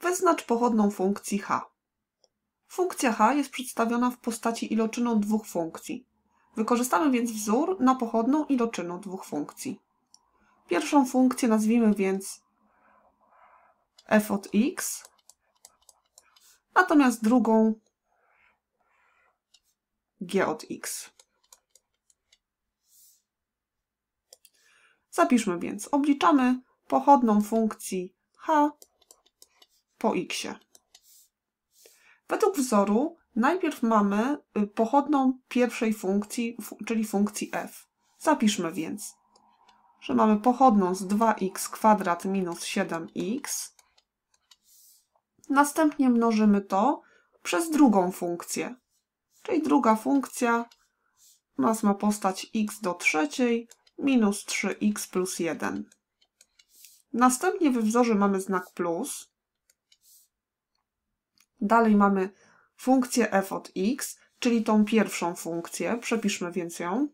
Wyznacz pochodną funkcji h. Funkcja h jest przedstawiona w postaci iloczyną dwóch funkcji. Wykorzystamy więc wzór na pochodną iloczyną dwóch funkcji. Pierwszą funkcję nazwijmy więc f od x, natomiast drugą g od x. Zapiszmy więc, obliczamy pochodną funkcji h po x. Według wzoru najpierw mamy y, pochodną pierwszej funkcji, czyli funkcji f. Zapiszmy więc, że mamy pochodną z 2x kwadrat minus 7x. Następnie mnożymy to przez drugą funkcję. Czyli druga funkcja nas ma postać x do trzeciej minus 3x plus 1. Następnie we wzorze mamy znak plus, Dalej mamy funkcję f od x, czyli tą pierwszą funkcję, przepiszmy więc ją.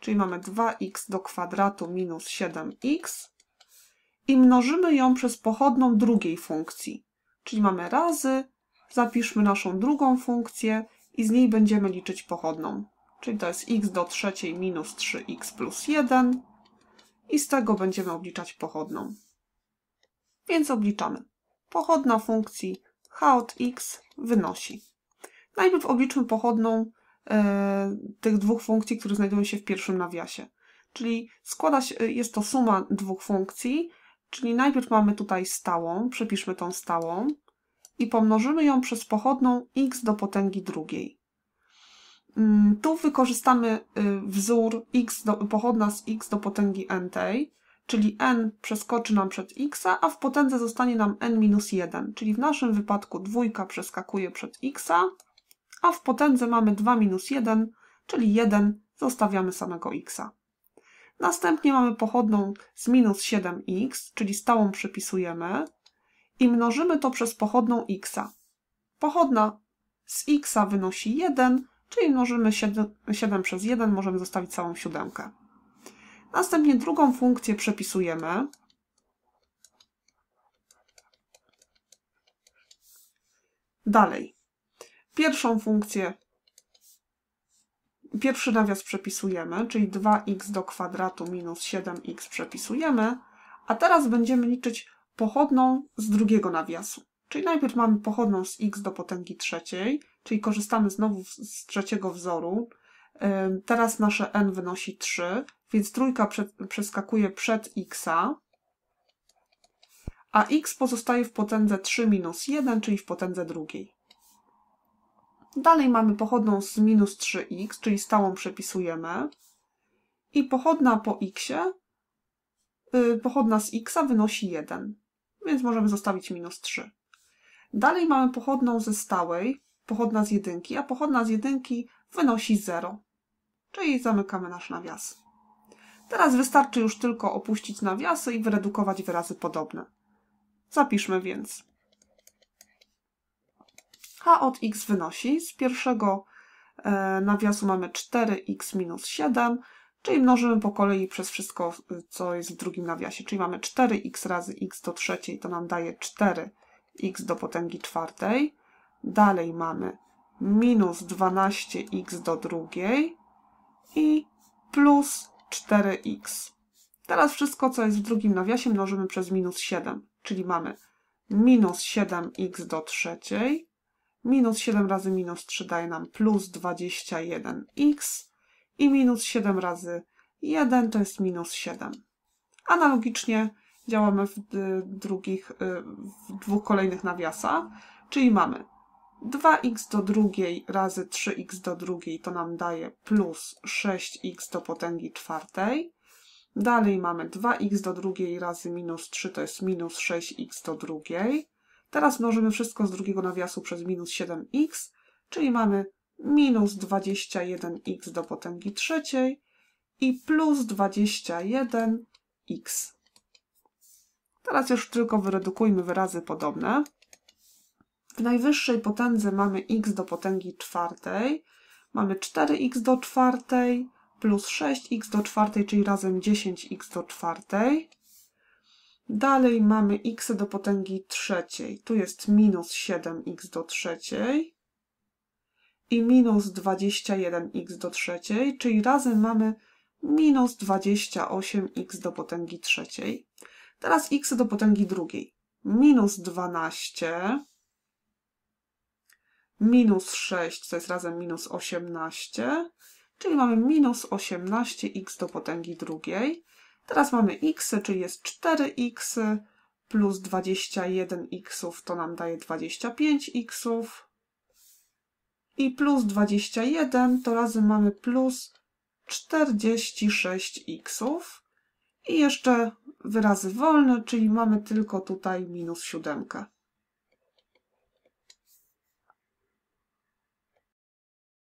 Czyli mamy 2x do kwadratu minus 7x i mnożymy ją przez pochodną drugiej funkcji. Czyli mamy razy, zapiszmy naszą drugą funkcję i z niej będziemy liczyć pochodną. Czyli to jest x do trzeciej minus 3x plus 1 i z tego będziemy obliczać pochodną. Więc obliczamy. Pochodna funkcji h od x wynosi. Najpierw obliczmy pochodną e, tych dwóch funkcji, które znajdują się w pierwszym nawiasie. Czyli składa się, e, jest to suma dwóch funkcji, czyli najpierw mamy tutaj stałą, przepiszmy tą stałą i pomnożymy ją przez pochodną x do potęgi drugiej. Mm, tu wykorzystamy y, wzór x do, pochodna z x do potęgi n tej, czyli n przeskoczy nam przed x, a w potędze zostanie nam n minus 1, czyli w naszym wypadku dwójka przeskakuje przed x, a w potędze mamy 2 minus 1, czyli 1 zostawiamy samego x. Następnie mamy pochodną z minus 7x, czyli stałą przypisujemy i mnożymy to przez pochodną x. Pochodna z x wynosi 1, czyli mnożymy 7, 7 przez 1, możemy zostawić całą siódemkę. Następnie drugą funkcję przepisujemy. Dalej. Pierwszą funkcję, pierwszy nawias przepisujemy, czyli 2x do kwadratu minus 7x przepisujemy, a teraz będziemy liczyć pochodną z drugiego nawiasu. Czyli najpierw mamy pochodną z x do potęgi trzeciej, czyli korzystamy znowu z trzeciego wzoru. Teraz nasze n wynosi 3, więc trójka przed, przeskakuje przed x, a x pozostaje w potędze 3 minus 1, czyli w potędze drugiej. Dalej mamy pochodną z minus 3x, czyli stałą przepisujemy. I pochodna po xie, y, pochodna z x wynosi 1, więc możemy zostawić minus 3. Dalej mamy pochodną ze stałej, pochodna z jedynki, a pochodna z jedynki wynosi 0, czyli zamykamy nasz nawias. Teraz wystarczy już tylko opuścić nawiasy i wyredukować wyrazy podobne. Zapiszmy więc. h od x wynosi z pierwszego e, nawiasu mamy 4x minus 7, czyli mnożymy po kolei przez wszystko, co jest w drugim nawiasie. Czyli mamy 4x razy x do trzeciej, to nam daje 4x do potęgi czwartej. Dalej mamy minus 12x do drugiej i plus 4x. Teraz wszystko, co jest w drugim nawiasie, mnożymy przez minus 7, czyli mamy minus 7x do trzeciej, minus 7 razy minus 3 daje nam plus 21x i minus 7 razy 1 to jest minus 7. Analogicznie działamy w, y, drugich, y, w dwóch kolejnych nawiasach, czyli mamy 2x do drugiej razy 3x do drugiej to nam daje plus 6x do potęgi czwartej. Dalej mamy 2x do drugiej razy minus 3 to jest minus 6x do drugiej. Teraz mnożymy wszystko z drugiego nawiasu przez minus 7x, czyli mamy minus 21x do potęgi trzeciej i plus 21x. Teraz już tylko wyredukujmy wyrazy podobne. W najwyższej potędze mamy x do potęgi czwartej. Mamy 4x do czwartej plus 6x do czwartej, czyli razem 10x do czwartej. Dalej mamy x do potęgi trzeciej. Tu jest minus 7x do trzeciej i minus 21x do trzeciej, czyli razem mamy minus 28x do potęgi trzeciej. Teraz x do potęgi drugiej. Minus 12 minus 6, co jest razem minus 18, czyli mamy minus 18x do potęgi drugiej. Teraz mamy x, czyli jest 4x plus 21x, to nam daje 25x. I plus 21 to razem mamy plus 46x. I jeszcze wyrazy wolne, czyli mamy tylko tutaj minus 7.